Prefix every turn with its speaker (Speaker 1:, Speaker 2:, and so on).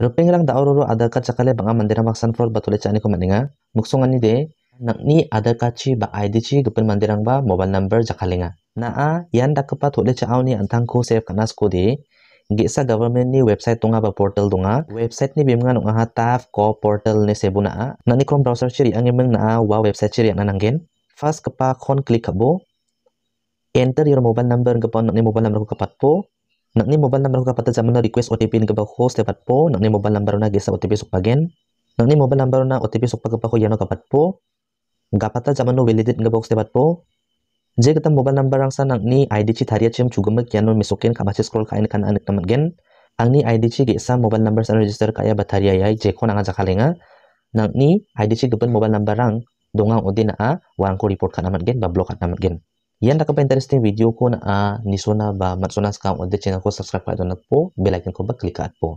Speaker 1: lang roro da ororo adaka bang aman dira maksan for batule chani Muksungan ni de nakni adaka chi ba ID chi gupin mandirang ba mobile number Na a yan dak kepa dakapa ni antang ko save kanas kode gesa government ni website tunga ba portal tunga website ni bimga nung aha taf ko portal ni sebu Nak nani chrome browser chiri angin meng a wa website chiri na nanggen Fast kepa kon klik kabo enter your mobile number kepa ni mobile number ko kepat po Nakni mobile number ka zaman no request OTP ni kaba host dapat po. Nakni mobile number na gesa OTP sok Nak Nakni mobile number na OTP sok sukpagapa ko yano kapat po. Gapata no validate nga host dapat po. Jadi kita mobile number ang sa nakni ID chi tharia juga chugumak yano misoken kabachi scroll kain kan anak naman gen. Angni ID chi gesa mobile number sa register kaya bataria yai je ko nanga Nak Nakni ID chi gaban mobile number ang dongang odina a ah, warang report kan naman gen ba naman gen. Yan na ka ba interesting video ko na ah, niso ba matso na sa kamo de channel ko subscribe ka ito na po, bell icon ko click ka at po.